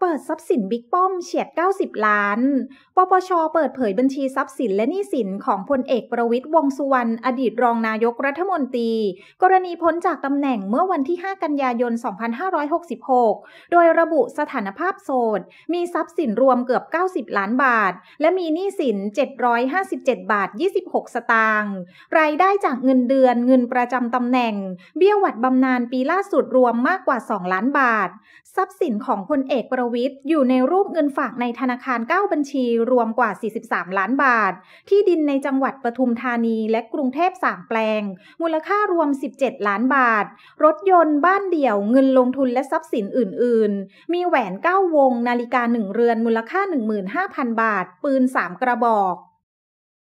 เปิดทรัพย์สินบิ๊กป้อมเฉียด 90 ล้าน ปปชเปิดเผยบัญชีทรัพย์สินและหนี้สินของพลเอกประวิทย์วงสุวรรณอดีตรองนายกรัฐมนตรี กรณีพ้นจากตำแหน่งเมื่อวันที่ 5 กันยายน 2566 โดยระบุสถานภาพโสด มีทรัพย์สินรวมเกือบ 90 ล้านบาท และมีหนี้สิน 757 บาท 26 สตางค์รายได้จากเงินเดือนเงินประจำตำแหน่ง เบี้ยหวัดบำนาญปีล่าสุดรวมมากกว่า 2 ล้านบาท ทรัพย์สินของพลเอกประวิทย์อยู่ในรูปเงินฝากในธนาคาร 9 บัญชีรวมกว่า 43 ล้านบาท ที่ดินในจังหวัดปทุมธานีและกรุงเทพสามแปลง มูลค่ารวม 17 ล้านบาท รถยนต์บ้านเดี่ยวเงินลงทุนและทรัพย์สินอื่น ๆ มีแหวน 9 วง นาฬิกา 1 เรือนมูลค่า 15,000 บาท ปืน 3 กระบอก